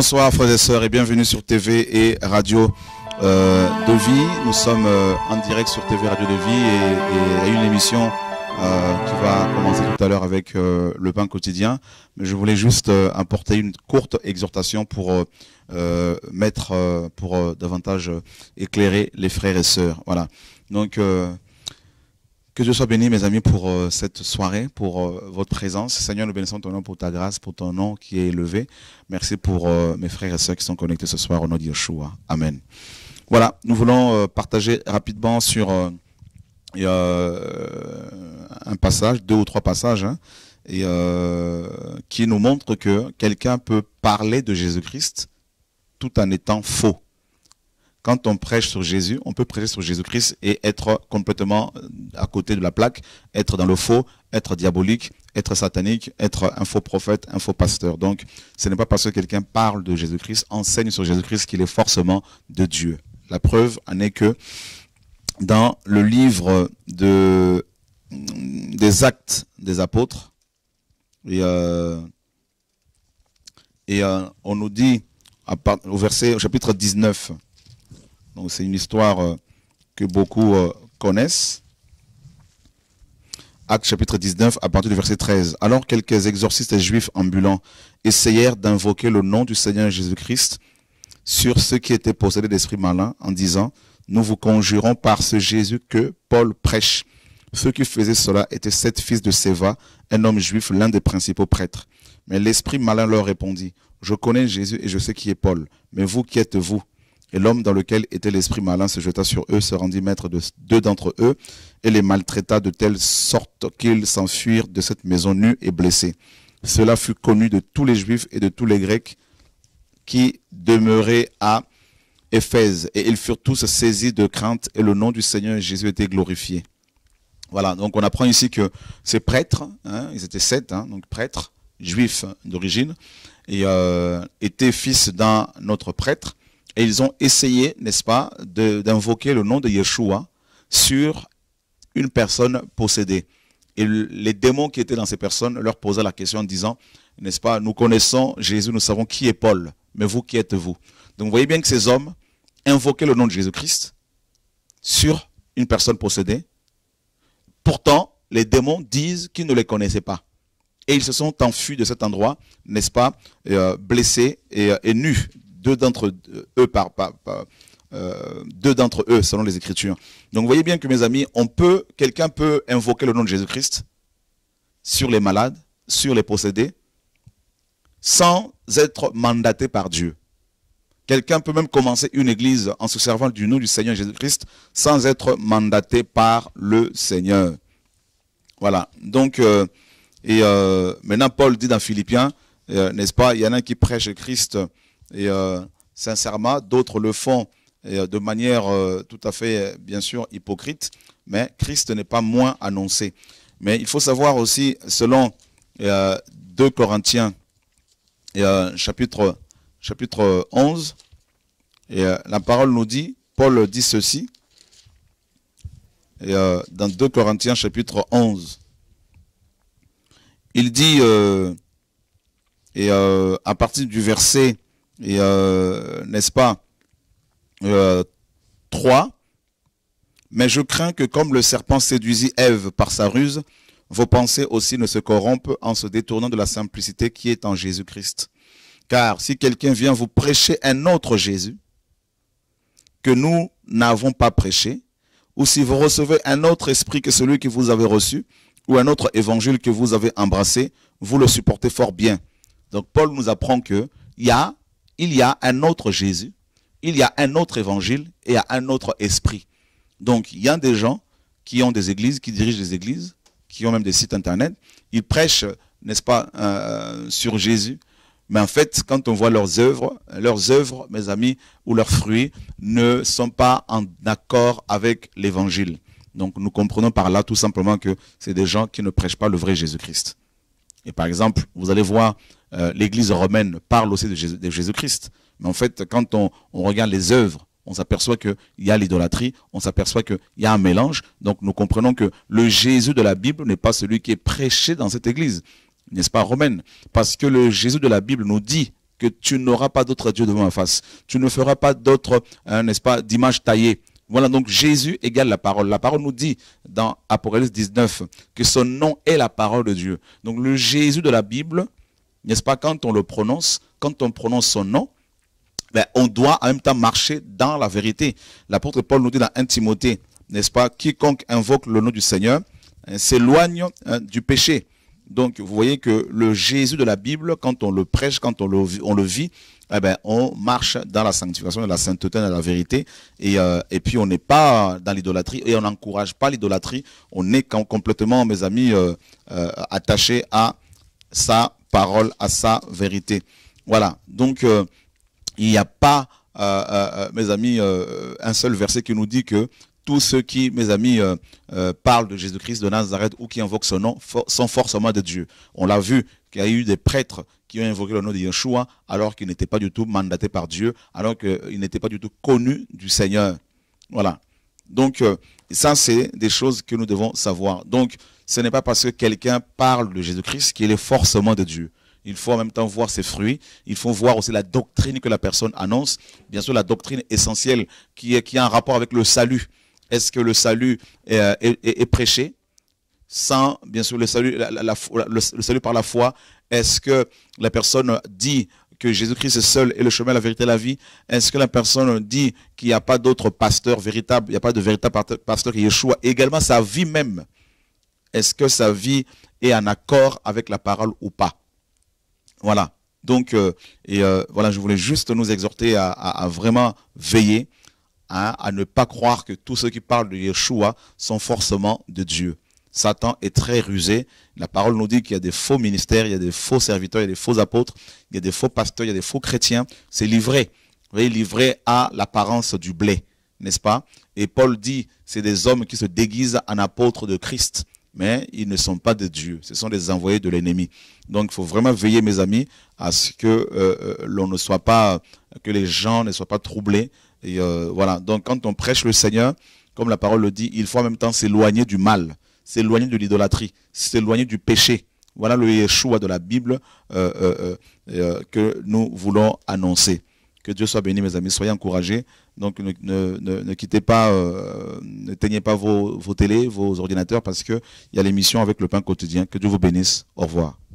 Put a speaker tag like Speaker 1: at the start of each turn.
Speaker 1: Bonsoir frères et sœurs et bienvenue sur TV et Radio euh, de Vie. Nous sommes euh, en direct sur TV Radio de Vie et, a une émission euh, qui va commencer tout à l'heure avec le pain quotidien. Mais je voulais juste apporter une courte exhortation pour mettre, pour davantage éclairer les frères et sœurs. Voilà. Donc que Dieu soit béni, mes amis, pour euh, cette soirée, pour euh, votre présence. Seigneur, nous bénissons ton nom pour ta grâce, pour ton nom qui est élevé. Merci pour euh, mes frères et sœurs qui sont connectés ce soir au nom de Yeshua. Amen. Voilà, nous voulons partager rapidement sur un passage, deux ou trois passages, hein, et, qui nous montrent que quelqu'un peut parler de Jésus-Christ tout en étant faux quand on prêche sur Jésus, on peut prêcher sur Jésus-Christ et être complètement à côté de la plaque, être dans le faux, être diabolique, être satanique, être un faux prophète, un faux pasteur. Donc, ce n'est pas parce que quelqu'un parle de Jésus-Christ, enseigne sur Jésus-Christ qu'il est forcément de Dieu. La preuve en est que dans le livre des actes des apôtres, et, euh, euh, on nous dit, au, verset, au chapitre 19, donc c'est une histoire euh, que beaucoup euh, connaissent. Acte chapitre 19 à partir du verset 13. Alors quelques exorcistes juifs ambulants essayèrent d'invoquer le nom du Seigneur Jésus-Christ sur ceux qui étaient possédés d'esprits malins en disant, nous vous conjurons par ce Jésus que Paul prêche. Ceux qui faisaient cela étaient sept fils de Séva, un homme juif, l'un des principaux prêtres. Mais l'esprit malin leur répondit, je connais Jésus et je sais qui est Paul, mais vous qui êtes-vous et l'homme dans lequel était l'esprit malin se jeta sur eux, se rendit maître de deux d'entre eux, et les maltraita de telle sorte qu'ils s'enfuirent de cette maison nue et blessée. Cela fut connu de tous les Juifs et de tous les Grecs qui demeuraient à Éphèse. Et ils furent tous saisis de crainte, et le nom du Seigneur Jésus était glorifié. Voilà, donc on apprend ici que ces prêtres, hein, ils étaient sept, hein, donc prêtres, juifs d'origine, et euh, étaient fils d'un autre prêtre et ils ont essayé, n'est-ce pas, d'invoquer le nom de Yeshua sur une personne possédée. Et les démons qui étaient dans ces personnes leur posaient la question en disant, n'est-ce pas, nous connaissons Jésus, nous savons qui est Paul, mais vous, qui êtes-vous Donc vous voyez bien que ces hommes invoquaient le nom de Jésus-Christ sur une personne possédée. Pourtant, les démons disent qu'ils ne les connaissaient pas. Et ils se sont enfuis de cet endroit, n'est-ce pas, euh, blessés et, euh, et nus euh, deux d'entre eux selon les Écritures. Donc, vous voyez bien que mes amis, on peut, quelqu'un peut invoquer le nom de Jésus-Christ sur les malades, sur les possédés, sans être mandaté par Dieu. Quelqu'un peut même commencer une église en se servant du nom du Seigneur Jésus-Christ sans être mandaté par le Seigneur. Voilà. Donc, euh, et euh, maintenant Paul dit dans Philippiens, n'est-ce pas, il y en a qui prêchent Christ et euh, sincèrement, d'autres le font euh, de manière euh, tout à fait, bien sûr, hypocrite, mais Christ n'est pas moins annoncé. Mais il faut savoir aussi, selon 2 Corinthiens, chapitre, chapitre 11, et, la parole nous dit, Paul dit ceci, et, dans 2 Corinthiens chapitre 11, il dit, et à partir du verset et euh, n'est-ce pas, euh, 3. Mais je crains que comme le serpent séduisit Ève par sa ruse, vos pensées aussi ne se corrompent en se détournant de la simplicité qui est en Jésus-Christ. Car si quelqu'un vient vous prêcher un autre Jésus que nous n'avons pas prêché, ou si vous recevez un autre esprit que celui que vous avez reçu, ou un autre évangile que vous avez embrassé, vous le supportez fort bien. Donc Paul nous apprend que il y a il y a un autre Jésus, il y a un autre évangile et il y a un autre esprit. Donc il y a des gens qui ont des églises, qui dirigent des églises, qui ont même des sites internet, ils prêchent, n'est-ce pas, euh, sur Jésus. Mais en fait, quand on voit leurs œuvres, leurs œuvres, mes amis, ou leurs fruits, ne sont pas en accord avec l'évangile. Donc nous comprenons par là tout simplement que c'est des gens qui ne prêchent pas le vrai Jésus-Christ. Et par exemple, vous allez voir euh, l'Église romaine parle aussi de Jésus-Christ. Mais en fait, quand on, regarde les œuvres, on s'aperçoit qu'il y a l'idolâtrie, on s'aperçoit qu'il y a un mélange. Donc nous comprenons que le Jésus de la Bible n'est pas celui qui est prêché dans cette Église, n'est-ce pas, romaine Parce que le Jésus de la Bible nous dit que tu n'auras pas d'autre Dieu devant ma face. Tu ne feras pas d'autre, euh, n'est-ce pas, d'image taillée. Voilà, donc Jésus égale la parole. La parole nous dit dans Apocalypse 19 que son nom est la parole de Dieu. Donc le Jésus de la Bible n'est-ce pas Quand on le prononce, quand on prononce son nom, ben, on doit en même temps marcher dans la vérité. L'apôtre Paul nous dit dans 1 Timothée, n'est-ce pas Quiconque invoque le nom du Seigneur hein, s'éloigne hein, du péché. Donc, vous voyez que le Jésus de la Bible, quand on le prêche, quand on le, on le vit, eh ben, on marche dans la sanctification, dans la sainteté, dans la vérité. Et, euh, puis, on n'est pas dans l'idolâtrie et on n'encourage pas l'idolâtrie. On est complètement, mes amis, euh, euh, attaché à sa parole, à sa vérité. Voilà. Donc, euh, il n'y a pas, euh, euh, mes amis, un seul verset qui nous dit que tous ceux qui, mes amis, parlent de Jésus-Christ de Nazareth ou qui invoquent son nom sont forcément de Dieu. On l'a vu qu'il y a eu des prêtres qui ont invoqué le nom de Yeshua alors qu'ils n'étaient pas du tout mandatés par Dieu, alors qu'ils n'étaient pas du tout connus du Seigneur. Voilà. Donc, ça, c'est des choses que nous devons savoir. Donc, ce n'est pas parce que quelqu'un parle de Jésus-Christ qu'il est forcément de Dieu. Il faut en même temps voir ses fruits. Il faut voir aussi la doctrine que la personne annonce. Bien sûr, la doctrine essentielle qui, est, qui a un rapport avec le salut. Est-ce que le salut est, euh, prêché sans, bien sûr, le salut, le, salut par la foi Est-ce que la personne dit que Jésus-Christ est seul et le chemin, la vérité, la vie Est-ce que la personne dit qu'il n'y a pas d'autre pasteur véritable, il n'y a pas de véritable pasteur qui échoue Également, sa vie même est-ce que sa vie est en accord avec la parole ou pas Voilà. Donc, euh, et, euh, voilà, je voulais juste nous exhorter à, vraiment veiller, hein, à ne pas croire que tous ceux qui parlent de Yeshua sont forcément de Dieu. Satan est très rusé. La parole nous dit qu'il y a des faux ministères, il y a des faux serviteurs, il y a des faux apôtres, il y a des faux pasteurs, il y a des faux chrétiens. C'est livré. livré à l'apparence du blé, n'est-ce pas Et Paul dit, c'est des hommes qui se déguisent en apôtres de Christ mais ils ne sont pas des dieux, Ce sont des envoyés de l'ennemi. Donc il faut vraiment veiller, mes amis, à ce que euh, euh, l'on ne soit pas, que les gens ne soient pas troublés. Et euh, voilà. Donc quand on prêche le Seigneur, comme la parole le dit, il faut en même temps s'éloigner du mal, s'éloigner de l'idolâtrie, s'éloigner du péché. Voilà le Yeshua de la Bible que nous voulons annoncer. Que Dieu soit béni, mes amis. Soyez encouragés. Donc, ne, quittez pas, euh, teignez pas vos, vos télés, vos ordinateurs, parce qu'il y a l'émission avec le pain quotidien. Que Dieu vous bénisse. Au revoir.